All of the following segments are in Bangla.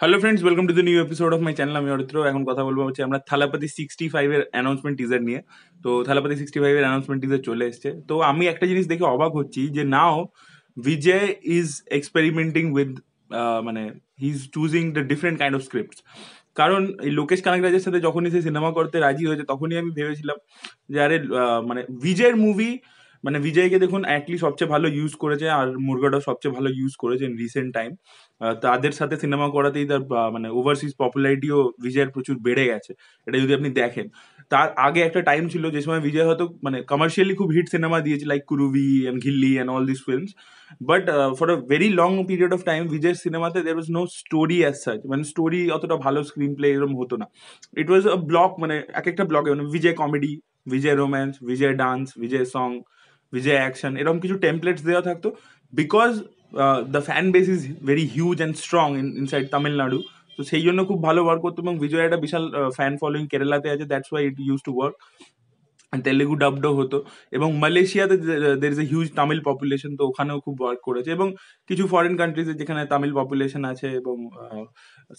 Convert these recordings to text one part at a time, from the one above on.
Hello friends welcome to the new episode of my channel আমি অরিত্র এখন কথা বলবো হচ্ছে আমরা থালাপাতি সিক্সটি ফাইভের অ্যানাউন্সমেন্ট টিজার নিয়ে তো থালাপাতি সিক্সটি ফাইভের অ্যানাউন্সমেন্ট টিজার চলে এসছে তো আমি একটা জিনিস দেখে অবাক হচ্ছি যে now Vijay is experimenting with মানে he is choosing the different kind of scripts কারণ এই লোকেশ কানাগরাজের সাথে যখনই সে সিনেমা করতে রাজি হয়েছে তখনই আমি ভেবেছিলাম যে আরে মানে বিজয়ের মুভি মানে বিজয়কে দেখুন অ্যাটলি সবচেয়ে ভালো ইউজ করেছে আর মুরগাটা সবচেয়ে ভালো ইউজ করেছে ইন রিসেন্ট টাইম তাদের সাথে সিনেমা করাতেই তার মানে ওভারসিজ পপুলারিটিও বিজয়ের প্রচুর বেড়ে গেছে এটা যদি আপনি দেখেন তার আগে একটা টাইম ছিল যে সময় বিজয় হয়তো মানে কমার্শিয়ালি খুব হিট সিনেমা দিয়েছে like Kuruvi and Ghilli and all this films but for a very long period of time বিজয়ের সিনেমাতে there was no story as such মানে স্টোরি অতটা ভালো স্ক্রিন প্লে এরকম হতো না ইট ওয়াজ আ ব্লক মানে এক একটা ব্লকে মানে Vijay comedy Vijay romance Vijay dance Vijay song Vijay action এরকম কিছু টেমপ্লেটস দেওয়া থাকতো because the fan base is very huge and strong in inside Tamil Nadu তো সেই জন্য খুব ভালো ওয়ার্ক করতো এবং বিজয় একটা বিশাল ফ্যান ফলোয়িং কেরালাতে আছে that's why it use to work Telugu dubbed হতো এবং মালয়েশিয়াতে there is a huge Tamil population তো ওখানেও খুব ওয়ার্ক করেছে এবং কিছু ফরেন কান্ট্রিজে যেখানে তামিল পপুলেশন আছে এবং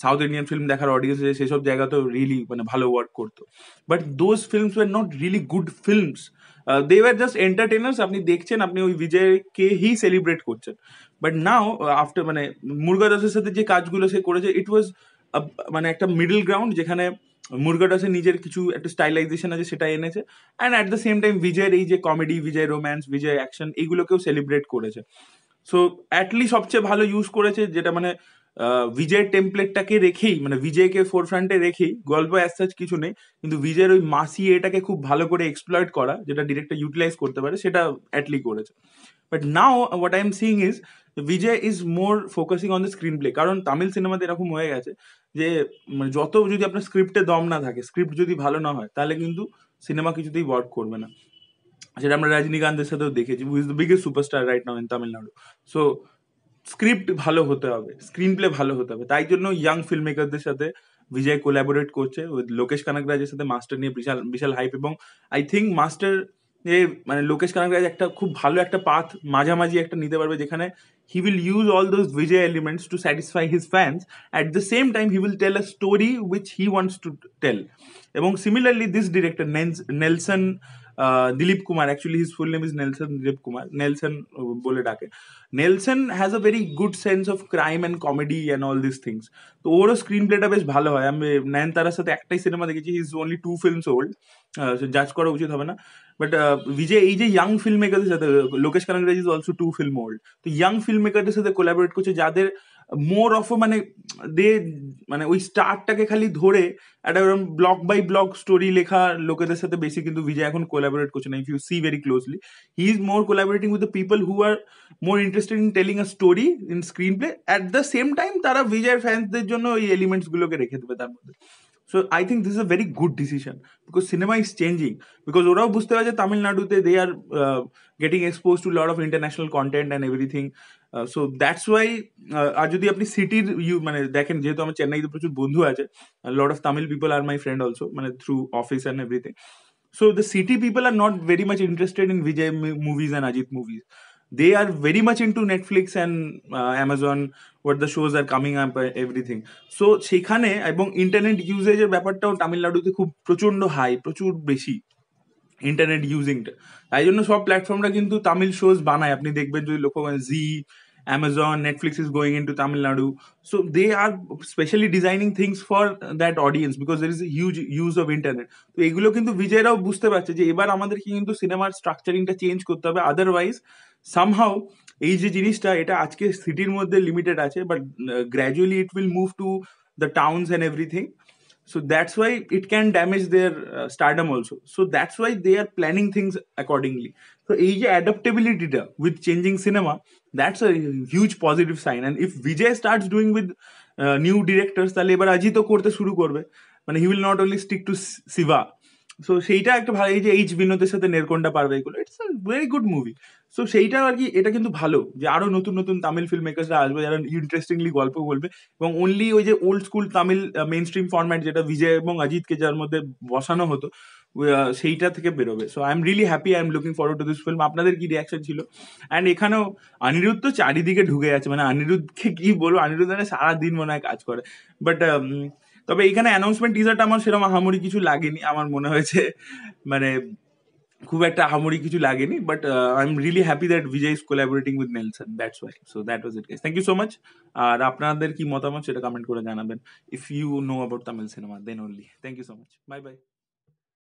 সাউথ ইন্ডিয়ান ফিল্ম দেখার অডিয়েন্স আছে সেসব জায়গাতেও রিয়েলি মানে ভালো ওয়ার্ক করতো but those films were not really good films they were just entertainers আপনি দেখছেন আপনি ওই বিজয়কেই সেলিব্রেট করছেন বাট নাও আফটার মানে দাসের সাথে যে কাজগুলো সে করেছে ইট ওয়াজ মানে একটা মিডল গ্রাউন্ড যেখানে মুরগাডসের নিজের কিছু একটু স্টাইলাইজেশন আছে সেটা এনেছে and at the same time বিজয়ের এই যে comedy Vijay romance Vijay action এইগুলোকেও সেলিব্রেট করেছে সো অ্যাটলি সবচেয়ে ভালো ইউজ করেছে যেটা মানে বিজয়ের টেমপ্লেটটাকে রেখেই মানে বিজয়কে ফোর রেখেই গল্প অ্যাজ কিছু নেই কিন্তু বিজয়ের ওই মাসি এটাকে খুব ভালো করে এক্সপ্লয়েট করা যেটা ডিরেক্টর ইউটিলাইজ করতে পারে সেটা অ্যাটলি করেছে but now what I am seeing is Vijay is more focusing on the screenplay কারণ তামিল সিনেমাতে এরকম হয়ে গেছে যে মানে যত যদি আপনার স্ক্রিপ্টে দম না থাকে স্ক্রিপ্ট যদি ভালো না হয় তাহলে কিন্তু সিনেমা কিছুতেই ওয়ার্ক করবে না যেটা আমরা রজনীকান্তের সাথেও দেখেছি who is the biggest superstar right now in Tamil Nadu so script ভালো হতে হবে স্ক্রিন প্লে ভালো হতে হবে তাই জন্য ইয়াং ফিল্ম মেকারদের সাথে বিজয় কোলাবোরেট করছে লোকেশ কানাকরাজের সাথে মাস্টার নিয়ে বিশাল বিশাল হাইপ এবং আই থিঙ্ক মাস্টার যে মানে লোকেশ কানাকরাজ একটা খুব ভালো একটা পাথ মাঝামাঝি একটা নিতে পারবে যেখানে he will use all those Vijay elements to satisfy his fans at the same time he will tell a story which he wants to tell এবং similarly this director Nelson Dilip Kumar actually his full name is Nelson Dilip Kumar Nelson বলে ডাকে Nelson has a very good sense of crime and comedy and all this things তো ওরও স্ক্রিন প্লেটা বেশ ভালো হয় আমি তার সাথে একটাই সিনেমা দেখেছি is only two films old জাজ করা উচিত হবে না বাট বিজয় এই যে ইয়াং ফিল্ম মেকারদের সাথে Lokesh Kanagaraj is also two film old তো ইয়াং ফিল্ম মেকারদের সাথে কোলাবোরেট করছে যাদের মোর অফ মানে দে মানে ওই স্টারটাকে খালি ধরে একটা ওরকম ব্লক বাই ব্লক স্টোরি লেখা লোকেদের সাথে বেশি কিন্তু বিজয় এখন কোলাবোরেট করছে না if you see very closely he is more collaborating with the people who are more interested in telling a story in screenplay at the same time তারা বিজয় ফ্যান্সদের জন্য ওই এলিমেন্টসগুলোকে রেখে দেবে তার মধ্যে so I think this is a very good decision because cinema is changing because ওরাও বুঝতে পারছে তামিলনাড়ুতে they are getting expose to lot of international content and everything so that's why আর যদি আপনি সিটির ইউ মানে দেখেন যেহেতু আমার চেন্নাইতে প্রচুর বন্ধু আছে লট অফ তামিল পিপল আর মাই ফ্রেন্ড অলসো মানে through office and everything So the city people are not very much interested in Vijay movies and Ajit movies. they are very much into Netflix and uh, Amazon, what the shows are coming up, uh, everything. So সেখানে এবং ইন্টারনেট ইউজেজের ব্যাপারটাও তামিলনাড়ুতে খুব প্রচন্ড হাই প্রচুর বেশি ইন্টারনেট ইউজিংটা তাই জন্য সব প্ল্যাটফর্মরা কিন্তু তামিল শোজ বানায় আপনি দেখবেন যদি লক্ষ্য করেন Zee Amazon Netflix is going in to Tamil Nadu so they are specially designing things for that audience because there is huge use of internet তো এগুলো কিন্তু বিজয়রাও বুঝতে পারছে যে এবার আমাদেরকে কিন্তু সিনেমার স্ট্রাকচারিংটা চেঞ্জ করতে হবে আদারওয়াইজ সামহাও এই যে জিনিসটা এটা আজকে সিটির মধ্যে লিমিটেড আছে but gradually it will move to the towns and everything so that's why it can damage their uh, stardom also so that's why they are planning things accordingly so age adaptability da, with changing cinema that's a huge positive sign and if vijay starts doing with uh, new directors তাহলে এবার অজিতও করতে শুরু করবে মানে he will not only stick to Siva so সেইটা একটা ভালো এই যে এইচ বিনোদের সাথে নেরকোন্ডা পারবে এগুলো it's very good movie so সেইটা আর কি এটা কিন্তু ভালো যে আরো নতুন নতুন তামিল ফিল্ম মেকার্সরা আসবে যারা ইন্টারেস্টিংলি গল্প বলবে এবং অনলি ওই যে old school Tamil mainstream format যেটা বিজয় এবং অজিতকে যার মধ্যে বসানো হতো সেইটা থেকে বেরোবে so I am really happy I am looking forward to this film আপনাদের কি রিয়াকশন ছিল অ্যান্ড এখানেও অনিরুদ্ধ তো চারিদিকে ঢুকে যাচ্ছে মানে অনিরুদ্ধকে কি বলবো অনিরুদ্ধ মানে সারাদিন মনে হয় কাজ করে বাট তবে এখানে অ্যানাউন্সমেন্ট টিজারটা আমার সেরকম আহামরি কিছু লাগেনি আমার মনে হয়েছে মানে খুব একটা আহামরি কিছু লাগেনি but I am really happy that Vijay is collaborating with Nelson that's why so that was it guys thank you so much আর আপনাদের কি মতামত সেটা কমেন্ট করে জানাবেন if you know about Tamil cinema then only thank you so much bye by